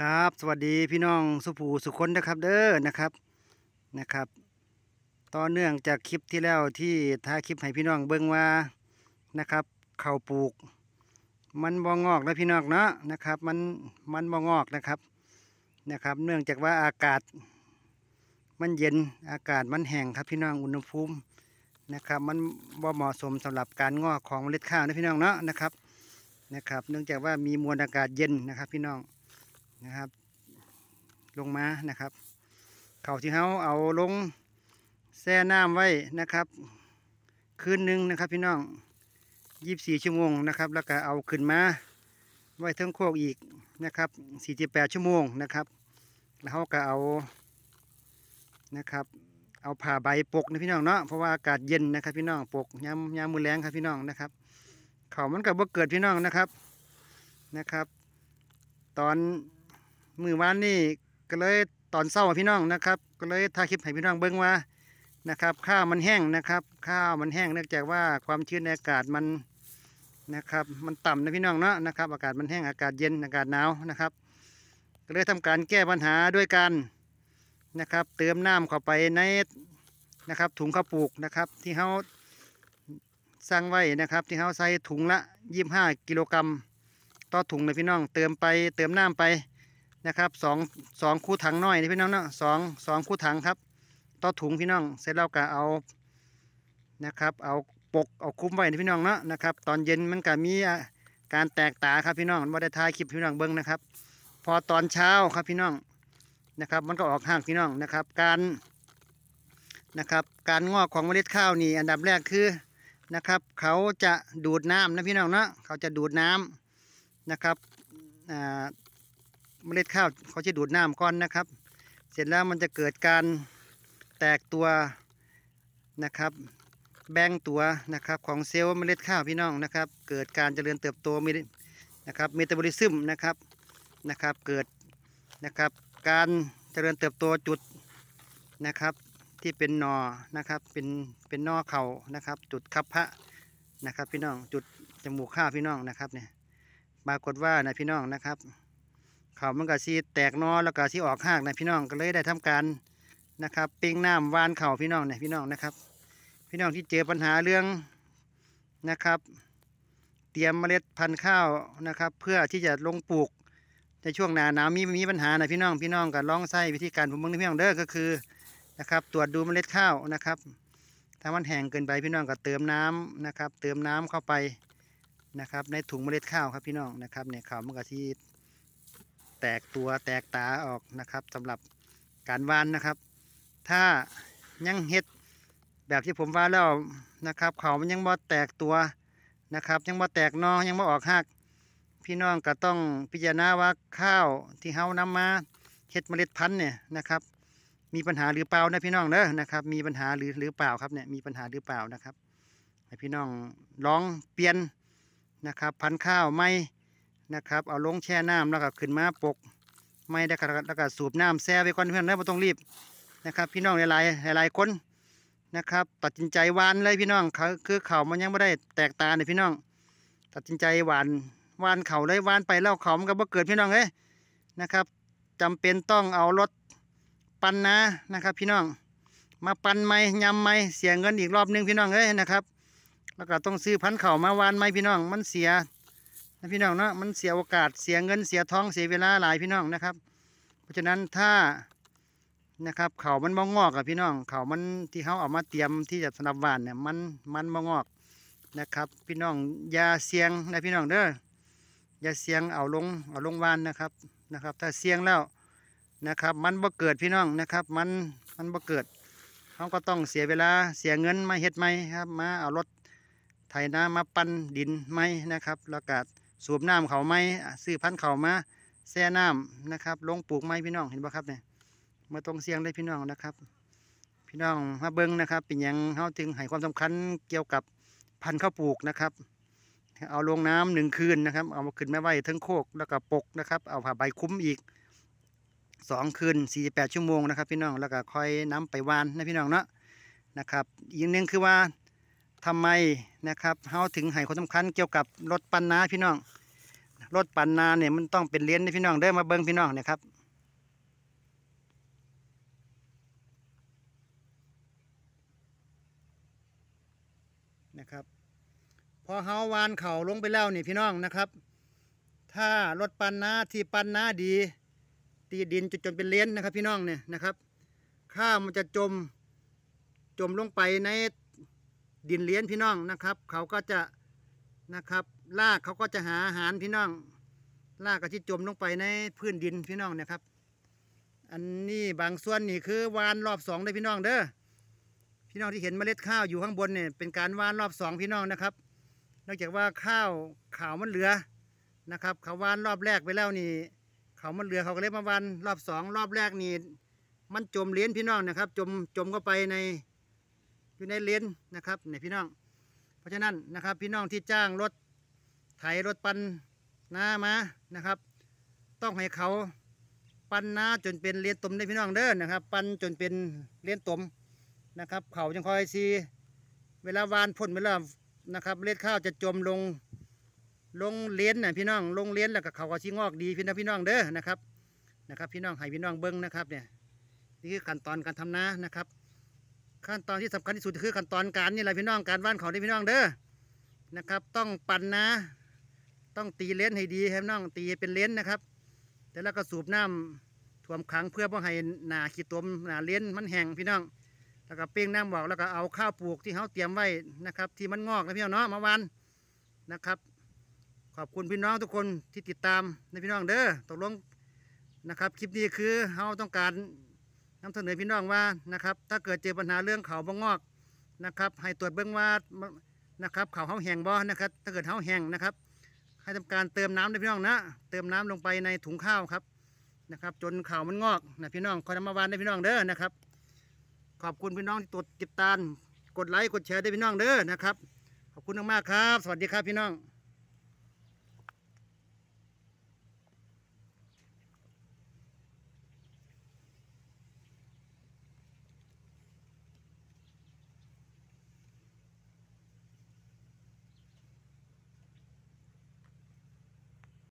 ครับสวัสดีพี่น้องสุภูสุคนนะครับเด้อนะครับนะครับต่อเนื่องจากคลิปที่แล้วที่ท้าคลิปให้พี่น้องเบิ้งว่านะครับเข่าปลูก มันบองอกนะพี่น้องเนาะนะครับมันมันบองงอกนะครับนะครับ เนื่องจากว่าอากาศมันเย็นอากาศมันแห้งครับพี่น้องอุณหภูมินะครับ มันบ่เหมาะสมสำหรับการงอกของเมล็ดข้าวนะพี่น้องเนาะนะครับนะครับ เนื่องจากว่ามีมวลอากาศเย็นนะครับพี่น้องนะครับลงมานะครับเข่าที่เขาเอาลงแช่น้ำไว้นะครับคืนหนึ่งนะครับ พี่น้องยี่สี่ชั่วโมงนะครับ แล้วก็เอาขึ้นมาไว้ทั้งโคกอีกนะครับสี่สิบแปดชั่วโมงนะครับ แล้วเขาก็เอานะครับ เอาผ่าใบปกนะพี่น้องเนาะเพราะว่าอากาศเย็นนะครับ พี่น้องปกยามยามมือแรงครับพี่น้องนะครับเขามันกับว่าเกิดพี่น้องนะครับนะครับ ตอนมือวานนี่ก็เลยตอนเศร้าพี่น้องนะครับ ก็เลยถ่ายคลิปให้พี่น้องเบิ้งว่านะครับข้าวมันแห้งนะครับ ข้าวมันแห้งเนื่องจากว่าความชื้นในอากาศมันนะครับมันต่ำนะพี่น้องเนาะนะครับอากาศมันแห้งอากาศเย็นอากาศหนาวนะครับ ก็เลยทำการแก้ปัญหาด้วยกันนะครับ เติมน้ำเข้าไปในนะครับ ถุงข้าวปลูกนะครับ ที่เขาสร้างไว้นะครับ ที่เขาใส่ถุงละยี่สิบห้ากิโลกรัมต่อถุงเลยพี่น้องเติมไปเติมน้ำไปนะครับสองสองคู่ถังน้อยนี่พี่น้องเนาะสองสองคู่ถังครับต่อถุงพี่น้องเสร็จแล้วก็เอานะครับ เอาปกเอาคุ้มไว้พี่น้องเนาะนะครับ ตอนเย็นมันก็มีการแตกตาครับพี่น้องมาได้ทายคลิปพี่น้องเบิ้งนะครับ พอตอนเช้าครับพี่น้องนะครับ มันก็ออกห่างพี่น้องนะครับ การนะครับการงอกของเมล็ดข้าวนี่อันดับแรกคือนะครับ เขาจะดูดน้ำนะพี่น้องเนาะเขาจะดูดน้ำนะครับเมล็ดข้าวเขาจะดูดน้ำก้อนนะครับ เสร็จแล้วมันจะเกิดการแตกตัวนะครับ แบ่งตัวนะครับ ของเซลล์เมล็ดข้าวพี่น้องนะครับ เกิดการเจริญเติบโตมีนะครับเมตาบอลิซึมนะครับนะครับเกิดนะครับ การเจริญเติบโตจุดนะครับที่เป็นนอนะครับเป็นเป็นนอเข่านะครับ จุดคับพระนะครับพี่น้องจุดจมูกข้าวพี่น้องนะครับเนี่ยปรากฏว่านะพี่น้องนะครับเขามันก็ซีแตกนอแล้วก็ซีออกหากนะพี่น้องก็เลยได้ทำการนะครับปิ้งน้ำวานเข่าพี่น้องเนี่ยพี่น้องนะครับ พี่น้องที่เจอปัญหาเรื่องนะครับ เตรียมเมล็ดพันธุ์ข้าวนะครับ เพื่อที่จะลงปลูกในช่วงหนาหนาวมีมีปัญหานะพี่น้อง พี่น้องก็ลองใช้วิธีการผมเมืองพี่น้องเด้อก็คือนะครับตรวจดูเมล็ดข้าวนะครับถ้ามันแห้งเกินไปพี่น้องก็เติมน้ำนะครับ เติมน้ำเข้าไปนะครับ ในถุงเมล็ดข้าวครับพี่น้องนะครับเนี่ยข่าวมันก็ที่แตกตัวแตกตาออกนะครับสำหรับการวานนะครับ ถ้ายังเห็ดแบบที่ผมว่าแล้วนะครับเขามันยังบ่แตกตัวนะครับ ยังบ่แตกนอยังบ่ออกหักพี่น้องก็ต้องพิจารณาว่าข้าวที่เฮานำมาเห็ดเมล็ดพันธุ์เนี่ยนะครับ มีปัญหาหรือเปล่านะพี่น้องเนอนะครับ มีปัญหาหรือหรือเปล่าครับเนี่ยมีปัญหาหรือเปล่านะครับให้พี่น้อง ลองเปลี่ยนนะครับ พันธุ์ข้าวไม่นะครับเอาลงแช่น้ำแล้วก็ขึ้นมาปกไม่ได้กระแล้วก็สูบน้ำแซ่ไปก่อนเพื่อน้ไม่ต้องรีบนะครับ พี่น้องหลายหลายคนนะครับ ตัดสินใจวานเลยพี่น้องเขาคือเข่ามันยังไม่ได้แตกตาเนี่ยพี่น้องตัดสินใจหวานวานเข่าเลยวานไปเล่าเข่ามันก็บ่เกิดพี่น้องเอ้ยนะครับ จำเป็นต้องเอารถปั่นนะนะครับ พี่น้องมาปั่นไม้ยำไม้เสียเงินอีกรอบนึงพี่น้องเอ้ยนะครับแล้วก็ต้องซื้อพันเข่ามาวานไม้พี่น้อง มันเสียนะพี่น้องเนาะมันเสียโอกาส เสียเงิน เสียท้อง เสียเวลาหลายพี่น้องนะครับ เพราะฉะนั้นถ้านะครับ เขามันมองงอกกับพี่น้องเขามันที่เขาเอามาเตรียมที่จะสนับหวานเนี่ย มัน มันมองงอกนะครับ พี่น้องยาเสียงนะพี่น้องเด้อยาเสียงเอาลง เอาลงวานนะครับ นะครับ ถ้าเสียงแล้วนะครับ มันบ่เกิดพี่น้องนะครับ มัน มันบ่เกิดเขาก็ต้องเสียเวลา เสียเงินมาเฮ็ดไหมครับ มาเอารถไถนามาปั้นดินไหมนะครับแล้วก็สูบน้ำเขาไม้ซื้อพันเขามาแช่น้ำนะครับ ลงปลูกไม้พี่น้องเห็นบ่ครับเนี่ยมาตรงเสียงได้พี่น้องนะครับ พี่น้องมาเบิ้งนะครับ เป็นยังเขาจึงให้ความสำคัญเกี่ยวกับพันธุ์ข้าวปลูกนะครับ เอาลงน้ำหนึ่งคืนนะครับเอามาขึ้นแม่ไว้ทั้งโคกแล้วก็ปกนะครับ เอาผ่าใบคุ้มอีกสองคืนสี่แปดชั่วโมงนะครับ พี่น้องแล้วก็ค่อยน้ำไปวานนะพี่น้องเนาะนะครับอีกหนึ่งคือว่าทำไมนะครับเขาถึงให้ความสำคัญเกี่ยวกับรถปั้นน้าพี่น้องรถปั่นนาเนี่ยมันต้องเป็นเลี้ยนนะพี่น้องเด้อมาเบิ้งพี่น้องเนี่ยครับนะครับ พอเฮาวานเข่าลงไปแล้วนี่พี่น้องนะครับ ถ้ารถปันนาที่ปันนาดี ตีดินจนจนเป็นเลี้ยนนะครับ พี่น้องเนี่ยนะครับ ข้าวมันจะจมจมลงไปในดินเลี้ยนพี่น้องนะครับเขาก็จะนะครับลากเขาก็จะหาอาหารพี่น้องลากกะชิดจมลงไปในพื้นดินพี่น้องนะครับ อันนี้บางส่วนนี่คือวานรอบสองเลยพี่น้องเด้อพี่น้องที่เห็นเมล็ดข้าวอยู่ข้างบนเนี่ยเป็นการวานรอบสองพี่น้องนะครับนอกจากว่าข้าวขาวมันเหลือนะครับ เขาวานรอบแรกไปแล้วนี่เขามันเหลือเขาก็เลยมาวานรอบสองรอบแรกนี่มันจมเลนพี่น้องนะครับจมจมเข้าไปในอยู่ในเลนนะครับเนี่ยพี่น้องเพราะฉะนั้นนะครับ พี่น้องที่จ้างรถไถรถปันนามานะครับ ต้องให้เขาปันนาจนเป็นเลียนตมได้พี่น้องเด้อนะครับ ปันจนเป็นเลียนตมนะครับเขาจังคอยซีเวลาวานพ่นเวลานะครับ เล็ดข้าวจะจมลงลงเลี้ยนน่ะพี่น้องลงเลี้ยนแล้วก็เขาก็ชี้งอกดีพี่น้องพี่น้องเด้อนะครับ นะครับ พี่น้องให้พี่น้องเบิ้งนะครับ เนี่ยนี่คือขั้นตอนการทำนานะครับ ขั้นตอนที่สำคัญที่สุดคือขั้นตอนการนี่แหละพี่น้อง การว่านเขาได้พี่น้องเด้อนะครับ ต้องปั่นนะต้องตีเลนให้ดีครับน้องตีเป็นเลนนะครับแต่แล้วก็สูบน้ำท่วมขังเพื่อป้องให้หนาขีดตมหนาเลนมันแห้งพี่น้อง แล้วก็เป้งน้ำบอกแล้วก็เอาข้าวปลูกที่เขาเตรียมไว้นะครับ ที่มันงอกนะพี่น้องเนาะมาวันนะครับ ขอบคุณพี่น้องทุกคนที่ติดตามในพี่น้องเด้อตกลงนะครับคลิปนี้คือเขาต้องการนำเสนอพี่น้องว่านะครับ ถ้าเกิดเจอปัญหาเรื่องเขาบ่งงอกนะครับ ให้ตรวจเบื้องว่านะครับเขาเขาแห้งบ่นะครับ ถ้าเกิดเขาแห้งนะครับให้ทำการเติมน้ำเลยพี่น้องนะ เติมน้ำลงไปในถุงข้าวครับนะครับ จนข่าวมันงอกนะพี่น้องคอยนำมาวานได้พี่น้องเด้อนะครับ ขอบคุณพี่น้องที่ติดติดตามกดไลค์ กดแชร์ได้พี่น้องเด้อนะครับ ขอบคุณมากครับ สวัสดีครับพี่น้อง